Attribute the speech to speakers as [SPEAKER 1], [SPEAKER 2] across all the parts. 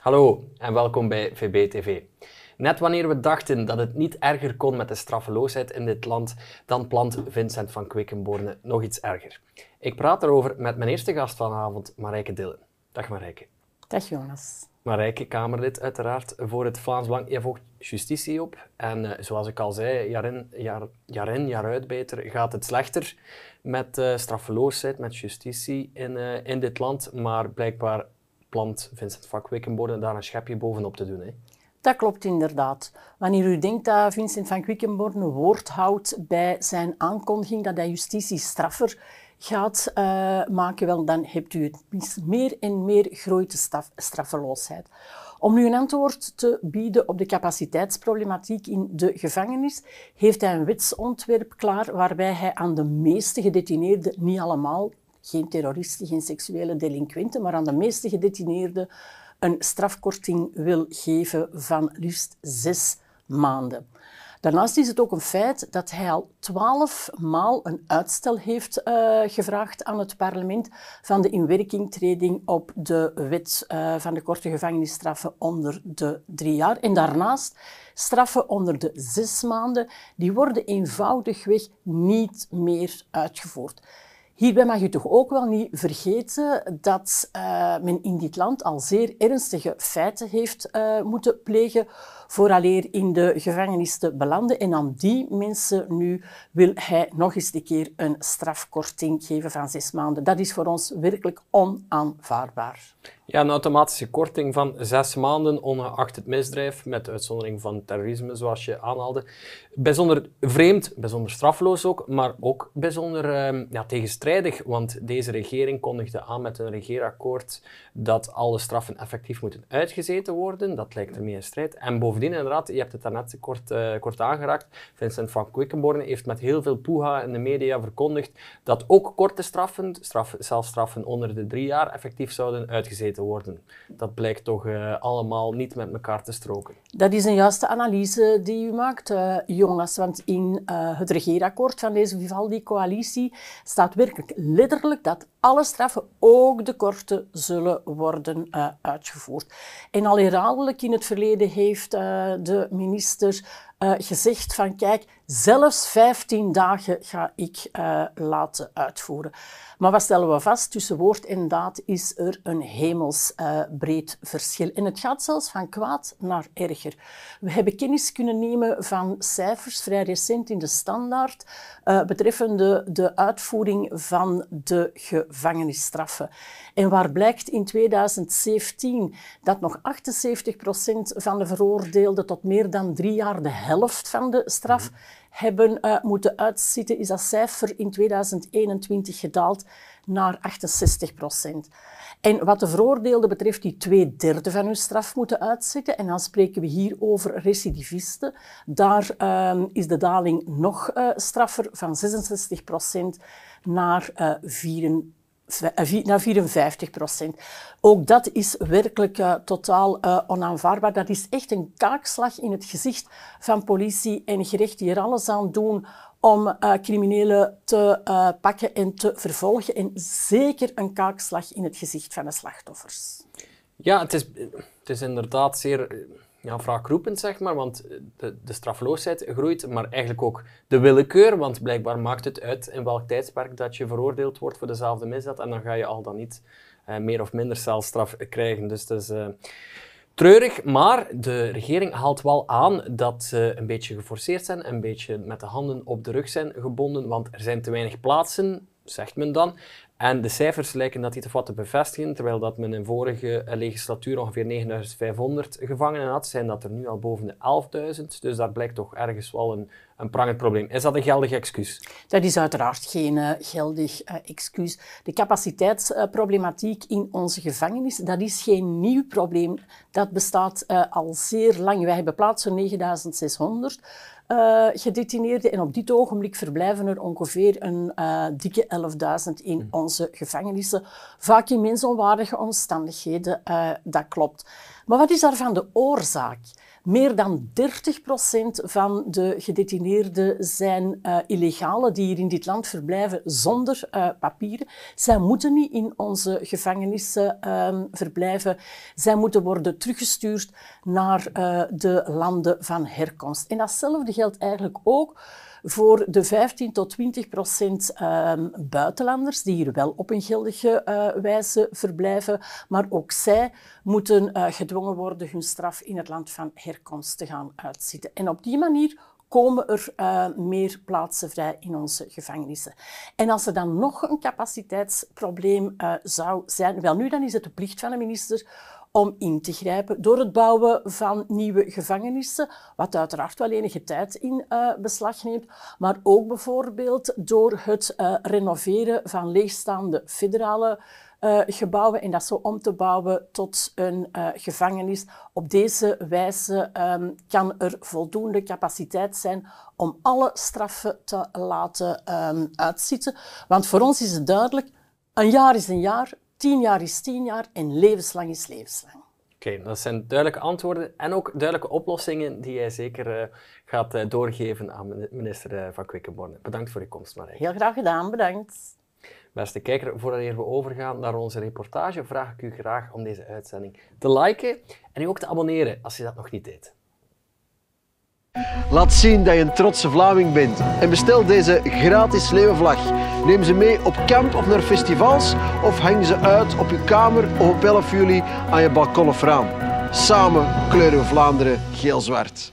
[SPEAKER 1] Hallo en welkom bij VBTV. Net wanneer we dachten dat het niet erger kon met de straffeloosheid in dit land, dan plant Vincent van Quickenborne nog iets erger. Ik praat erover met mijn eerste gast vanavond, Marijke Dillen. Dag Marijke.
[SPEAKER 2] Dag Jonas.
[SPEAKER 1] Marijke, Kamerlid uiteraard voor het Vlaams Belang. Je volgt justitie op. En eh, zoals ik al zei, jaar in jaar, jaar in, jaar, uit beter, gaat het slechter met uh, straffeloosheid, met justitie in, eh, in dit land. Maar blijkbaar plant Vincent Van Quickenborne daar een schepje bovenop te doen. Hè?
[SPEAKER 2] Dat klopt inderdaad. Wanneer u denkt dat Vincent van Quickenborne woord houdt bij zijn aankondiging dat hij justitie straffer gaat eh, maken, wel, dan hebt u het meer en meer groeit straffeloosheid. Om nu een antwoord te bieden op de capaciteitsproblematiek in de gevangenis, heeft hij een wetsontwerp klaar waarbij hij aan de meeste gedetineerden, niet allemaal, geen terroristen, geen seksuele delinquenten, maar aan de meeste gedetineerden een strafkorting wil geven van liefst zes maanden. Daarnaast is het ook een feit dat hij al twaalf maal een uitstel heeft eh, gevraagd aan het parlement van de inwerkingtreding op de wet eh, van de korte gevangenisstraffen onder de drie jaar. En daarnaast straffen onder de zes maanden, die worden eenvoudigweg niet meer uitgevoerd. Hierbij mag je toch ook wel niet vergeten dat eh, men in dit land al zeer ernstige feiten heeft eh, moeten plegen vooraleer in de gevangenis te belanden. En aan die mensen nu wil hij nog eens een keer een strafkorting geven van zes maanden. Dat is voor ons werkelijk onaanvaardbaar.
[SPEAKER 1] Ja, een automatische korting van zes maanden, ongeacht het misdrijf, met uitzondering van terrorisme, zoals je aanhaalde. Bijzonder vreemd, bijzonder strafloos ook, maar ook bijzonder ehm, ja, tegenstrijdig, want deze regering kondigde aan met een regeerakkoord dat alle straffen effectief moeten uitgezeten worden. Dat lijkt ermee in strijd. En bovendien, inderdaad, je hebt het daarnet kort, eh, kort aangeraakt, Vincent van Quickenborne heeft met heel veel poeha in de media verkondigd dat ook korte straffen, straf, zelfs straffen onder de drie jaar, effectief zouden uitgezeten te worden. Dat blijkt toch eh, allemaal niet met elkaar te stroken.
[SPEAKER 2] Dat is een juiste analyse die u maakt, uh, Jonas. Want in eh, het regeerakkoord van deze Vivaldi-coalitie staat werkelijk letterlijk dat alle straffen, ook de korte, zullen worden uitgevoerd. En al herhaaldelijk in het verleden heeft de minister eh, gezegd van kijk, zelfs 15 dagen ga ik eh, laten uitvoeren. Maar wat stellen we vast? Tussen woord en daad is er een hemelsbreed eh, uh, verschil. En het gaat zelfs van kwaad naar erger. We hebben kennis kunnen nemen van cijfers, vrij recent in de standaard, betreffende de uitvoering van de gevangenisstraffen. En waar blijkt in 2017 dat nog 78% van de veroordeelden tot meer dan drie jaar de helft van de straf mhm. hebben eh, moeten uitzitten, is dat cijfer in 2021 gedaald naar 68 procent. En wat de veroordeelden betreft, die twee derde van hun straf moeten uitzitten, en dan spreken we hier over recidivisten, daar ehm, is de daling nog eh, straffer, van 66 procent naar 24 eh, eh, naar 54 procent. Ook dat is werkelijk eh, totaal eh, onaanvaardbaar. Dat is echt een kaakslag in het gezicht van politie en gerecht die er alles aan doen om criminelen te pakken en te vervolgen. En zeker een kaakslag in het gezicht van de slachtoffers.
[SPEAKER 1] Ja, het is, het is inderdaad zeer ja, wraakroepend, zeg maar, want eh, de, de strafloosheid groeit, maar eigenlijk ook de willekeur, want blijkbaar maakt het uit in welk tijdsperk dat je veroordeeld wordt voor dezelfde misdaad en dan ga je al dan niet eh, meer of minder celstraf krijgen. Dus dat is... Eh, treurig, maar de regering haalt wel aan dat ze een beetje geforceerd zijn, een beetje met de handen op de rug zijn gebonden, want er zijn te weinig plaatsen zegt men dan. En de cijfers lijken dat iets of wat te bevestigen, terwijl dat men in vorige eh, legislatuur ongeveer 9500 gevangenen had, zijn dat er nu al boven de 11.000. Dus daar blijkt toch ergens wel een, een prangend probleem. Is dat een geldig excuus?
[SPEAKER 2] Dat is uiteraard geen eh, geldig eh, excuus. De capaciteitsproblematiek in onze gevangenis, dat is geen nieuw probleem. Dat bestaat al zeer lang. Wij hebben plaats voor 9600 uh, gedetineerden. En op dit ogenblik verblijven er ongeveer een eh, dikke 11.000 in mm. onze gevangenissen. Vaak in mensonwaardige omstandigheden, eh, dat klopt. Maar wat is daarvan de oorzaak? Meer dan 30% van de gedetineerden zijn uh, illegale die hier in dit land verblijven zonder eh, papieren. Zij moeten niet in onze gevangenissen ehm, verblijven. Zij moeten worden teruggestuurd naar eh, de landen van herkomst. En datzelfde geldt eigenlijk ook voor de 15 tot 20 procent ehm, buitenlanders, die hier wel op een geldige eh, wijze verblijven, maar ook zij moeten eh, gedwongen worden hun straf in het land van herkomst te gaan uitzitten. En op die manier komen er eh, meer plaatsen vrij in onze gevangenissen. En als er dan nog een capaciteitsprobleem zou zijn, wel nu dan is het de plicht van de minister om in te grijpen door het bouwen van nieuwe gevangenissen, wat uiteraard wel enige tijd in eh, beslag neemt, maar ook bijvoorbeeld door het eh, renoveren van leegstaande federale eh, gebouwen en dat zo om te bouwen tot een gevangenis. Op deze wijze ehm, kan er voldoende capaciteit zijn om alle straffen te laten um, uitzitten. Want voor ons is het duidelijk, een jaar is een jaar, Tien jaar is tien jaar en levenslang is levenslang.
[SPEAKER 1] Oké, dat zijn duidelijke antwoorden en ook duidelijke oplossingen die jij zeker eh, gaat eh, doorgeven aan minister eh, van Quickenborne. Bedankt voor je komst, Marijn. Heel graag gedaan, bedankt. Beste kijker, voordat we overgaan naar onze reportage, vraag ik u graag om deze uitzending te liken en u ook te abonneren als je dat nog niet deed. Laat zien dat je een trotse Vlaming bent en bestel deze gratis leeuwenvlag Neem ze mee op camp of naar festivals of hang ze uit op je kamer of op 11 juli aan je balkon of raam. Samen kleuren we Vlaanderen geel-zwart.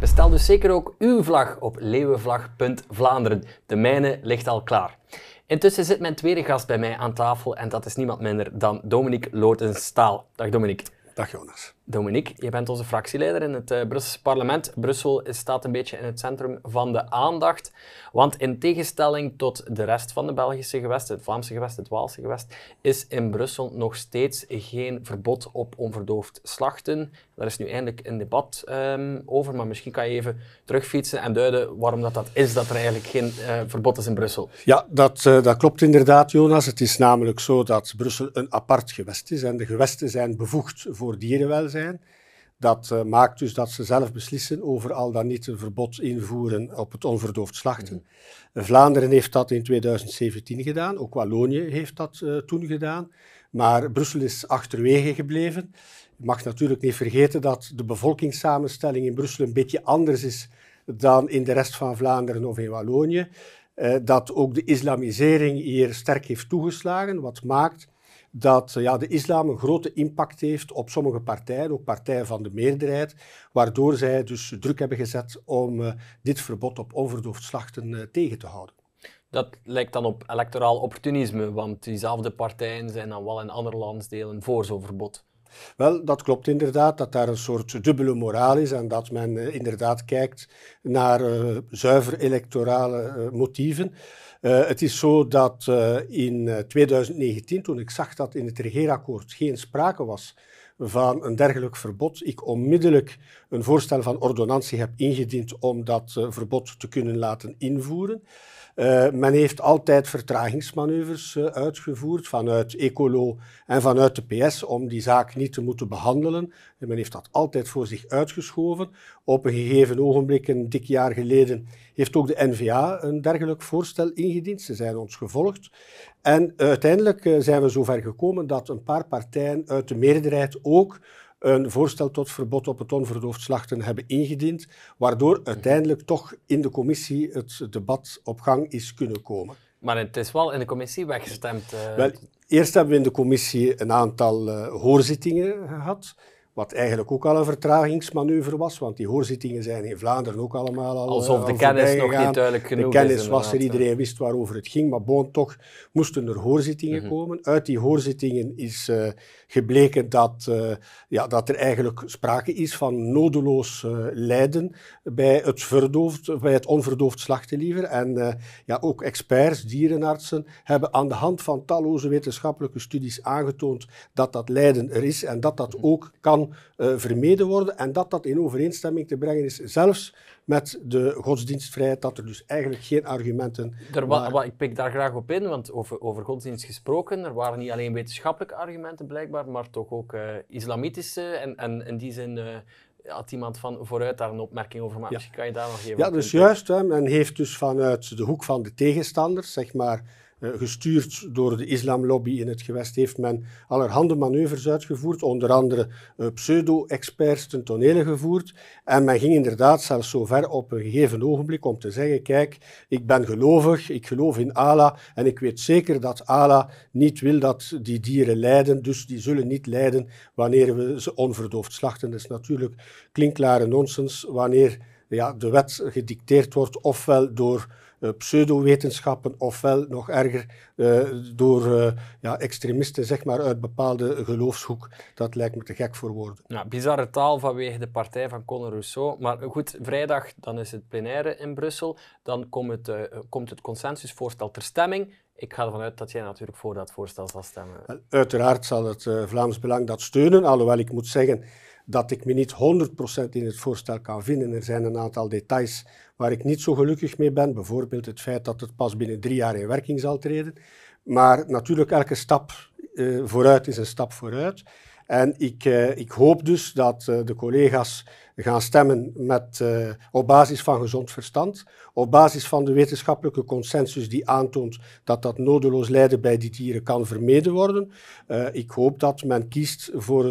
[SPEAKER 1] Bestel dus zeker ook uw vlag op leeuwenvlag.vlaanderen. De mijne ligt al klaar. Intussen zit mijn tweede gast bij mij aan tafel en dat is niemand minder dan Dominique Lotenstaal. Dag Dominique. Dag Jonas. Dominique, je bent onze fractieleider in het eh, Brusselse parlement. Brussel staat een beetje in het centrum van de aandacht. Want in tegenstelling tot de rest van de Belgische gewesten, het Vlaamse gewest, het Waalse gewest, is in Brussel nog steeds geen verbod op onverdoofd slachten. Daar is nu eindelijk een debat ehm, over, maar misschien kan je even terugfietsen en duiden waarom dat, dat is, dat er eigenlijk geen eh, verbod is in
[SPEAKER 3] Brussel. Ja, dat, eh, dat klopt inderdaad, Jonas. Het is namelijk zo dat Brussel een apart gewest is en de gewesten zijn bevoegd voor dierenwelzijn dat eh, maakt dus dat ze zelf beslissen over al dan niet een verbod invoeren op het onverdoofd slachten. Mhm. Vlaanderen heeft dat in 2017 gedaan, ook Wallonië heeft dat eh, toen gedaan. Maar Brussel is achterwege gebleven. Je mag natuurlijk niet vergeten dat de bevolkingssamenstelling in Brussel een beetje anders is dan in de rest van Vlaanderen of in Wallonië. Eh, dat ook de islamisering hier sterk heeft toegeslagen, wat maakt dat ja, de islam een grote impact heeft op sommige partijen, ook partijen van de meerderheid, waardoor zij dus druk hebben gezet om eh, dit verbod op onverdoofd slachten eh, tegen te houden.
[SPEAKER 1] Dat lijkt dan op electoraal opportunisme, want diezelfde partijen zijn dan wel in andere landsdelen
[SPEAKER 3] voor zo'n verbod. Wel, dat klopt inderdaad, dat daar een soort dubbele moraal is en dat men eh, inderdaad kijkt naar zuiver electorale motieven. Eh, het is zo dat eh, in 2019, eh, toen ik zag dat in het regeerakkoord geen sprake was van een dergelijk verbod, ik onmiddellijk een voorstel van ordonnantie heb ingediend om dat verbod te kunnen laten invoeren. Eh, men heeft altijd vertragingsmanoeuvres eh, uitgevoerd vanuit Ecolo en vanuit de PS om die zaak niet te moeten behandelen. men heeft dat altijd voor zich uitgeschoven. Op een gegeven ogenblik, een dik jaar geleden, heeft ook de NVA een dergelijk voorstel ingediend. Ze zijn ons gevolgd. En uiteindelijk eh, zijn we zover gekomen dat een paar partijen uit de meerderheid ook een voorstel tot verbod op het onverdoofd slachten hebben ingediend, waardoor mhm. uiteindelijk toch in de commissie het debat op gang is kunnen komen.
[SPEAKER 1] Maar het is wel in de commissie weggestemd. Eh. Wel,
[SPEAKER 3] eerst hebben we in de commissie een aantal eh, hoorzittingen gehad. Wat eigenlijk ook al een vertragingsmanoeuvre was, want die hoorzittingen zijn in Vlaanderen ook allemaal al. Alsof eh, de kennis nog gegaan. niet duidelijk genoeg De kennis was er, iedereen wist waarover het ging, maar boon toch moesten er hoorzittingen mhm. komen. Uit die hoorzittingen is eh, gebleken dat, eh, ja, dat er eigenlijk sprake is van nodeloos lijden bij het, verdoofd, bij het onverdoofd slachten. En ja, ook experts, dierenartsen, hebben aan de hand van talloze wetenschappelijke studies aangetoond dat dat lijden er is en dat dat mhm. ook kan eh, vermeden worden en dat dat in overeenstemming te brengen is, zelfs met de godsdienstvrijheid, dat er dus eigenlijk geen argumenten...
[SPEAKER 1] ik pik daar graag op in, want over, over godsdienst gesproken, er waren niet alleen wetenschappelijke argumenten blijkbaar, maar toch ook eh, islamitische en, en in die zin... Eh, had iemand van vooruit daar een opmerking over maken. Ja. Dus kan je daar nog even... Ja, dus juist.
[SPEAKER 3] Hè, men heeft dus vanuit de hoek van de tegenstanders, zeg maar, eh, gestuurd door de islamlobby in het gewest, heeft men allerhande manoeuvres uitgevoerd, onder andere eh, pseudo-experts ten tonele gevoerd. En men ging inderdaad zelfs zo ver op een gegeven ogenblik om te zeggen, kijk, ik ben gelovig, ik geloof in Allah en ik weet zeker dat Allah niet wil dat die dieren lijden, dus die zullen niet lijden wanneer we ze onverdoofd slachten. Dat is natuurlijk klinkklare nonsens wanneer ja, de wet gedicteerd wordt, ofwel door eh, pseudowetenschappen, ofwel nog erger eh, door eh, ja, extremisten zeg maar, uit bepaalde geloofshoek. Dat lijkt me te gek voor woorden.
[SPEAKER 1] Nou, bizarre taal vanwege de partij van Conor Rousseau. Maar goed, vrijdag dan is het plenaire in Brussel. Dan komt het, komt het consensusvoorstel ter stemming. Ik ga ervan uit dat jij natuurlijk voor dat voorstel zal stemmen.
[SPEAKER 3] Uiteraard zal het Vlaams Belang dat steunen, alhoewel ik moet zeggen dat ik me niet 100% in het voorstel kan vinden. Er zijn een aantal details waar ik niet zo gelukkig mee ben. Bijvoorbeeld het feit dat het pas binnen drie jaar in werking zal treden. Maar natuurlijk, elke stap eh, vooruit is een stap vooruit. En ik, eh, ik hoop dus dat eh, de collega's gaan stemmen met, eh, op basis van gezond verstand, op basis van de wetenschappelijke consensus die aantoont dat dat nodeloos lijden bij die dieren kan vermeden worden. ik hoop dat men kiest voor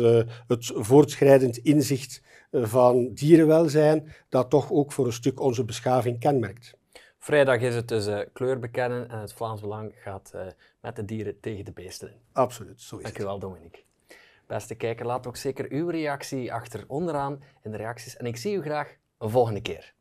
[SPEAKER 3] het voortschrijdend inzicht van dierenwelzijn, dat toch ook voor een stuk onze beschaving kenmerkt.
[SPEAKER 1] Vrijdag is het dus kleur bekennen en het Vlaams Belang gaat met de dieren tegen de beesten in. Absoluut, zo is het. Dank Dominique. Beste kijker, laat ook zeker uw reactie achter onderaan in de reacties. En ik zie u graag een volgende keer.